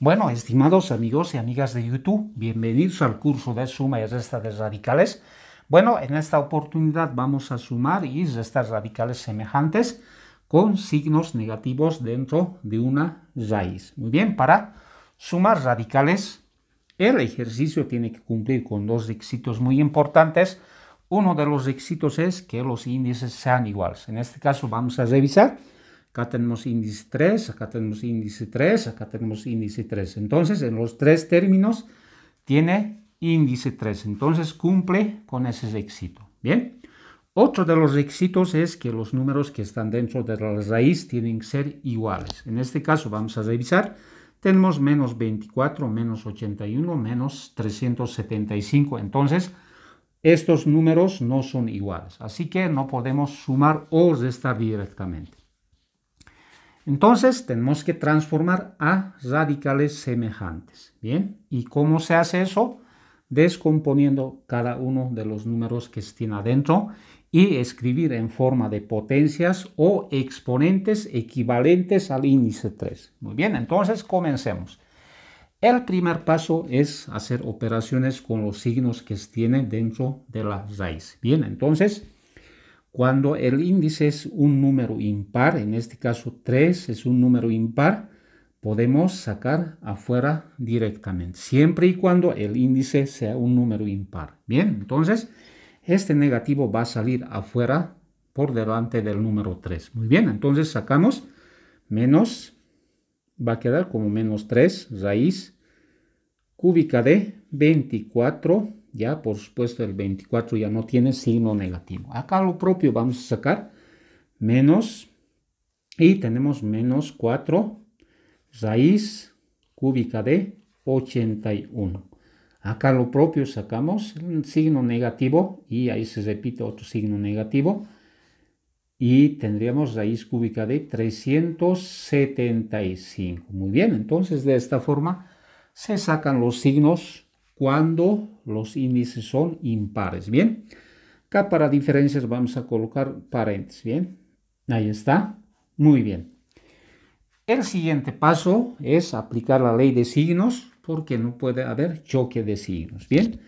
Bueno, estimados amigos y amigas de YouTube, bienvenidos al curso de suma y restas radicales. Bueno, en esta oportunidad vamos a sumar y restar radicales semejantes con signos negativos dentro de una raíz. Muy bien, para sumar radicales, el ejercicio tiene que cumplir con dos requisitos muy importantes. Uno de los requisitos es que los índices sean iguales. En este caso vamos a revisar Acá tenemos índice 3, acá tenemos índice 3, acá tenemos índice 3. Entonces, en los tres términos tiene índice 3. Entonces, cumple con ese éxito. Bien. Otro de los requisitos es que los números que están dentro de la raíz tienen que ser iguales. En este caso vamos a revisar. Tenemos menos 24, menos 81, menos 375. Entonces, estos números no son iguales. Así que no podemos sumar o restar directamente. Entonces tenemos que transformar a radicales semejantes. Bien, ¿y cómo se hace eso? Descomponiendo cada uno de los números que estén adentro y escribir en forma de potencias o exponentes equivalentes al índice 3. Muy bien, entonces comencemos. El primer paso es hacer operaciones con los signos que tienen dentro de la raíz. Bien, entonces cuando el índice es un número impar, en este caso 3 es un número impar, podemos sacar afuera directamente, siempre y cuando el índice sea un número impar. Bien, entonces este negativo va a salir afuera por delante del número 3. Muy bien, entonces sacamos menos, va a quedar como menos 3 raíz cúbica de 24 ya, por supuesto, el 24 ya no tiene signo negativo. Acá lo propio vamos a sacar menos y tenemos menos 4 raíz cúbica de 81. Acá lo propio sacamos un signo negativo y ahí se repite otro signo negativo. Y tendríamos raíz cúbica de 375. Muy bien, entonces de esta forma se sacan los signos cuando los índices son impares, ¿bien? Acá para diferencias vamos a colocar paréntesis, ¿bien? Ahí está. Muy bien. El siguiente paso es aplicar la ley de signos porque no puede haber choque de signos, ¿bien?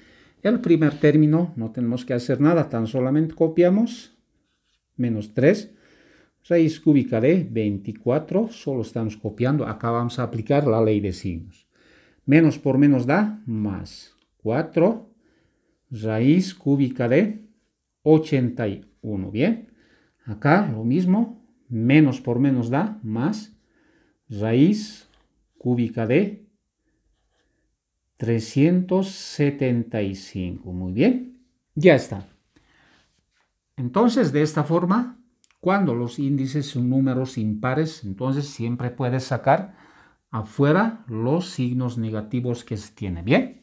El primer término no tenemos que hacer nada, tan solamente copiamos menos 3, raíz cúbica de 24, solo estamos copiando, acá vamos a aplicar la ley de signos. Menos por menos da más. 4 raíz cúbica de 81. Bien. Acá lo mismo. Menos por menos da más raíz cúbica de 375. Muy bien. Ya está. Entonces, de esta forma, cuando los índices son números impares, entonces siempre puedes sacar afuera los signos negativos que se tiene. Bien.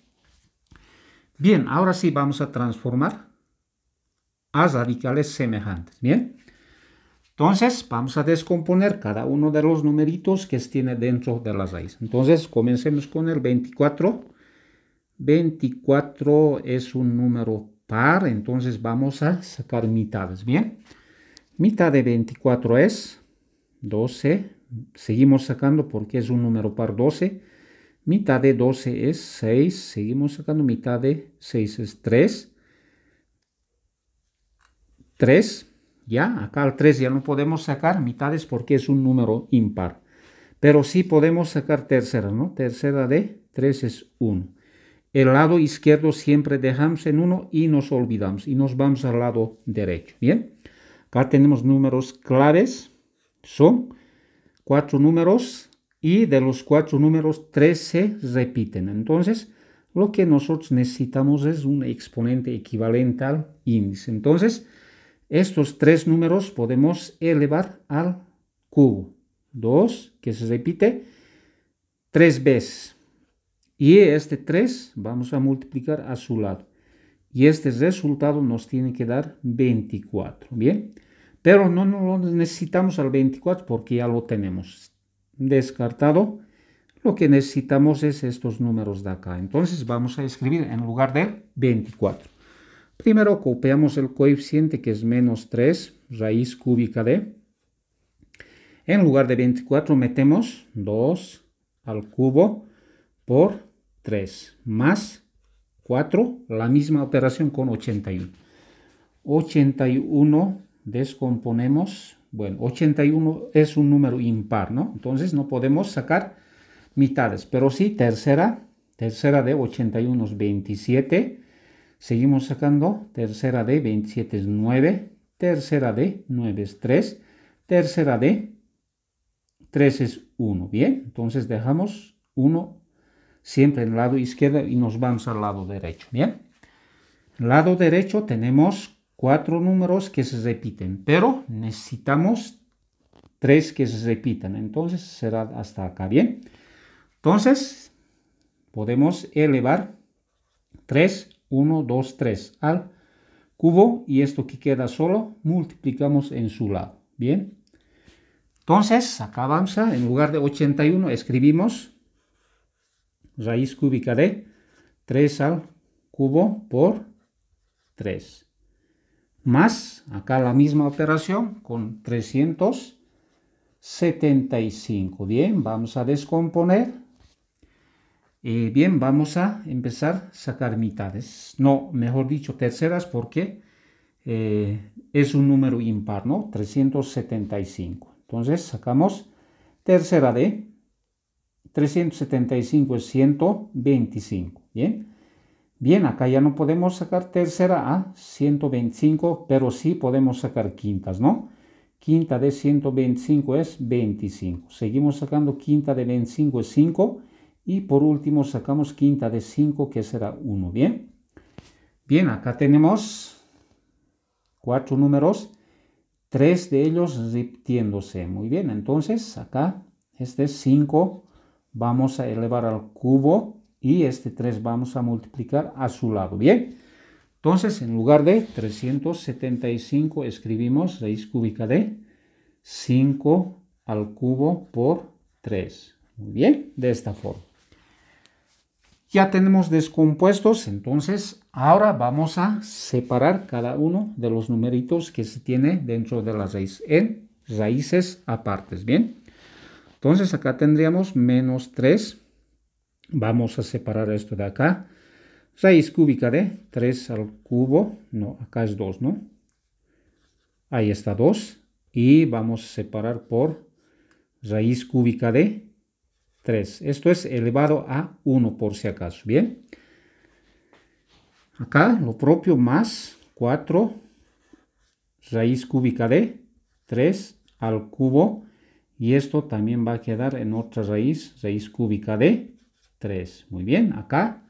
Bien, ahora sí vamos a transformar a radicales semejantes. Bien. Entonces vamos a descomponer cada uno de los numeritos que se tiene dentro de la raíz. Entonces comencemos con el 24. 24 es un número par, entonces vamos a sacar mitades, ¿bien? Mitad de 24 es 12, Seguimos sacando porque es un número par 12. Mitad de 12 es 6. Seguimos sacando mitad de 6 es 3. 3. Ya, acá al 3 ya no podemos sacar mitades porque es un número impar. Pero sí podemos sacar tercera, ¿no? Tercera de 3 es 1. El lado izquierdo siempre dejamos en 1 y nos olvidamos. Y nos vamos al lado derecho. Bien. Acá tenemos números claves. Son cuatro números y de los cuatro números tres se repiten. Entonces, lo que nosotros necesitamos es un exponente equivalente al índice. Entonces, estos tres números podemos elevar al cubo. Dos, que se repite tres veces. Y este 3 vamos a multiplicar a su lado. Y este resultado nos tiene que dar 24. Bien. Pero no, lo necesitamos al 24 porque ya lo tenemos descartado. Lo que necesitamos es estos números de acá. Entonces vamos a escribir en lugar de 24. Primero copiamos el coeficiente que es menos 3, raíz cúbica de. En lugar de 24 metemos 2 al cubo por 3 más 4, la misma operación con 81. 81 descomponemos, bueno, 81 es un número impar, ¿no? Entonces no podemos sacar mitades, pero sí tercera, tercera de 81 es 27, seguimos sacando, tercera de 27 es 9, tercera de 9 es 3, tercera de 3 es 1, ¿bien? Entonces dejamos 1 siempre en el lado izquierdo y nos vamos al lado derecho, ¿bien? Lado derecho tenemos cuatro números que se repiten, pero necesitamos tres que se repitan. Entonces será hasta acá, ¿bien? Entonces podemos elevar 3, 1, 2, 3 al cubo y esto que queda solo multiplicamos en su lado, ¿bien? Entonces, acá vamos a, en lugar de 81 escribimos raíz cúbica de 3 al cubo por 3 más, acá la misma operación con 375. Bien, vamos a descomponer. y eh, bien, vamos a empezar a sacar mitades. No, mejor dicho, terceras porque eh, es un número impar, ¿no? 375. Entonces sacamos tercera de 375 es 125. Bien. Bien, acá ya no podemos sacar tercera a 125, pero sí podemos sacar quintas, ¿no? Quinta de 125 es 25. Seguimos sacando quinta de 25 es 5. Y por último sacamos quinta de 5 que será 1, ¿bien? Bien, acá tenemos cuatro números, tres de ellos repitiéndose. Muy bien, entonces acá este 5, vamos a elevar al cubo y este 3 vamos a multiplicar a su lado. Bien, entonces en lugar de 375 escribimos raíz cúbica de 5 al cubo por 3. Muy bien, de esta forma. Ya tenemos descompuestos, entonces ahora vamos a separar cada uno de los numeritos que se tiene dentro de la raíz en raíces apartes, ¿bien? Entonces acá tendríamos menos 3 Vamos a separar esto de acá. Raíz cúbica de 3 al cubo. No, acá es 2, ¿no? Ahí está 2. Y vamos a separar por raíz cúbica de 3. Esto es elevado a 1 por si acaso. Bien. Acá lo propio más 4 raíz cúbica de 3 al cubo. Y esto también va a quedar en otra raíz, raíz cúbica de 3. Muy bien, acá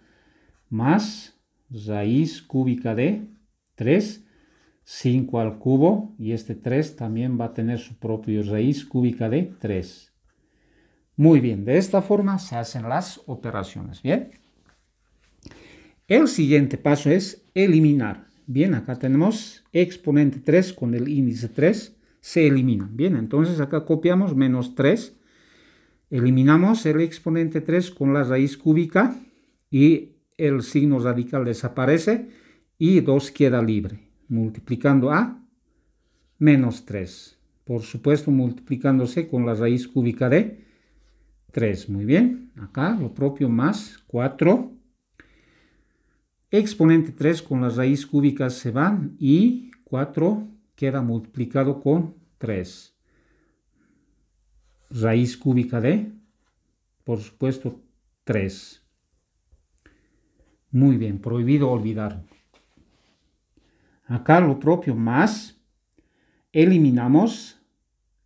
más raíz cúbica de 3, 5 al cubo y este 3 también va a tener su propio raíz cúbica de 3. Muy bien, de esta forma se hacen las operaciones, ¿bien? El siguiente paso es eliminar. Bien, acá tenemos exponente 3 con el índice 3, se elimina. Bien, entonces acá copiamos menos 3 Eliminamos el exponente 3 con la raíz cúbica y el signo radical desaparece y 2 queda libre, multiplicando a menos 3. Por supuesto, multiplicándose con la raíz cúbica de 3. Muy bien, acá lo propio más 4. Exponente 3 con la raíz cúbica se van y 4 queda multiplicado con 3 raíz cúbica de, por supuesto, 3. Muy bien, prohibido olvidar. Acá lo propio más, eliminamos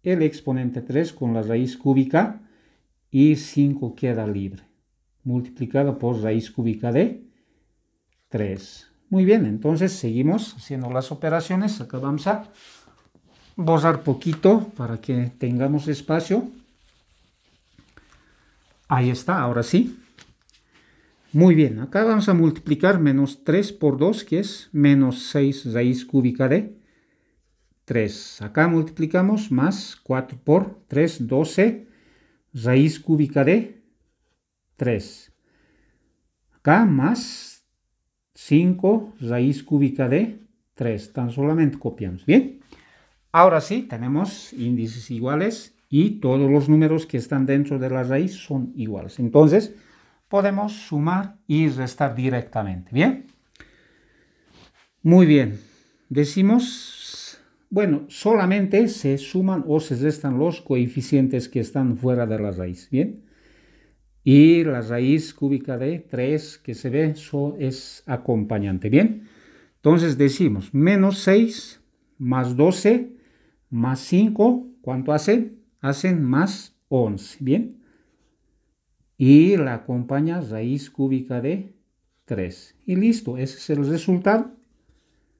el exponente 3 con la raíz cúbica y 5 queda libre, multiplicado por raíz cúbica de 3. Muy bien, entonces seguimos haciendo las operaciones. Acá vamos a borrar poquito para que tengamos espacio. Ahí está, ahora sí. Muy bien, acá vamos a multiplicar menos 3 por 2, que es menos 6 raíz cúbica de 3. Acá multiplicamos más 4 por 3, 12 raíz cúbica de 3. Acá más 5 raíz cúbica de 3. Tan solamente copiamos, ¿bien? Ahora sí, tenemos índices iguales y todos los números que están dentro de la raíz son iguales. Entonces, podemos sumar y restar directamente. ¿Bien? Muy bien. Decimos, bueno, solamente se suman o se restan los coeficientes que están fuera de la raíz. ¿Bien? Y la raíz cúbica de 3 que se ve eso es acompañante. ¿Bien? Entonces decimos menos 6 más 12 más 5, ¿cuánto hacen? Hacen más 11, ¿bien? Y la acompaña raíz cúbica de 3. Y listo, ese es el resultado.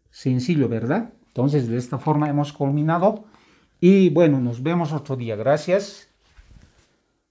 Sencillo, ¿verdad? Entonces, de esta forma hemos culminado. Y bueno, nos vemos otro día. Gracias.